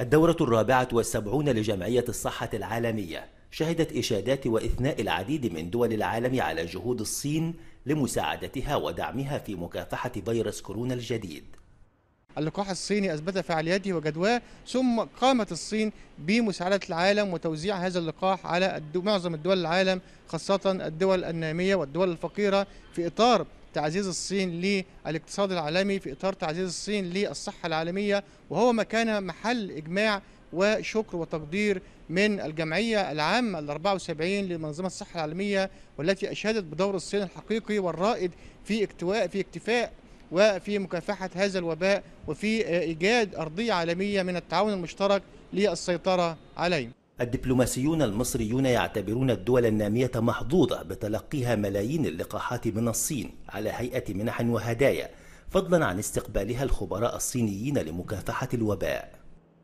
الدورة الرابعة والسبعون لجمعية الصحة العالمية شهدت إشادات وإثناء العديد من دول العالم على جهود الصين لمساعدتها ودعمها في مكافحة فيروس كورونا الجديد اللقاح الصيني أثبت فعاليته وجدواه ثم قامت الصين بمساعدة العالم وتوزيع هذا اللقاح على معظم الدول العالم خاصة الدول النامية والدول الفقيرة في إطار تعزيز الصين للاقتصاد العالمي في إطار تعزيز الصين للصحة العالمية وهو ما كان محل إجماع وشكر وتقدير من الجمعية العامة ال 74 لمنظمة الصحة العالمية والتي أشادت بدور الصين الحقيقي والرائد في اكتواء في اكتفاء وفي مكافحة هذا الوباء وفي إيجاد أرضية عالمية من التعاون المشترك للسيطرة عليه الدبلوماسيون المصريون يعتبرون الدول النامية محظوظة بتلقيها ملايين اللقاحات من الصين على هيئة منح وهدايا فضلا عن استقبالها الخبراء الصينيين لمكافحة الوباء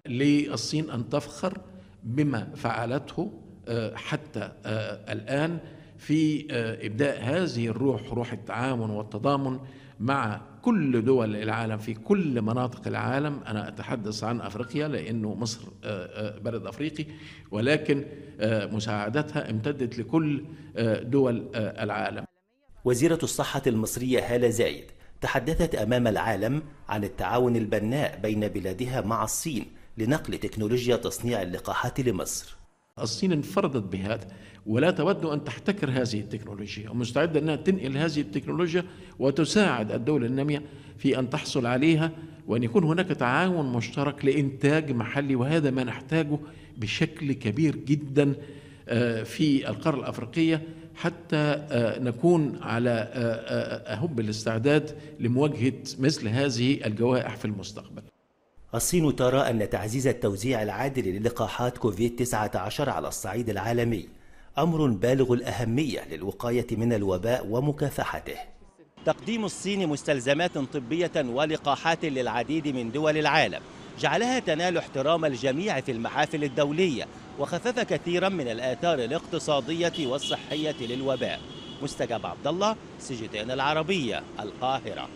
للصين أن تفخر بما فعلته آه، حتى آه، الآن في آه، ابداء هذه الروح روح التعاون والتضامن مع كل دول العالم في كل مناطق العالم انا اتحدث عن افريقيا لانه مصر آه، آه، بلد افريقي ولكن مساعدتها امتدت لكل دول العالم وزيره الصحه المصريه هاله زايد تحدثت امام العالم عن التعاون البناء بين بلادها مع الصين لنقل تكنولوجيا تصنيع اللقاحات لمصر الصين انفردت بهذا ولا تود أن تحتكر هذه التكنولوجيا ومستعدة أنها تنقل هذه التكنولوجيا وتساعد الدول النامية في أن تحصل عليها وأن يكون هناك تعاون مشترك لإنتاج محلي وهذا ما نحتاجه بشكل كبير جدا آه، في القارة الأفريقية حتى آه، نكون على آه، أهب الاستعداد لمواجهة مثل هذه الجوائح في المستقبل الصين ترى أن تعزيز التوزيع العادل للقاحات كوفيد-19 على الصعيد العالمي أمر بالغ الأهمية للوقاية من الوباء ومكافحته تقديم الصين مستلزمات طبية ولقاحات للعديد من دول العالم جعلها تنال احترام الجميع في المحافل الدولية وخفف كثيرا من الآثار الاقتصادية والصحية للوباء مستجاب عبد الله سي العربية القاهرة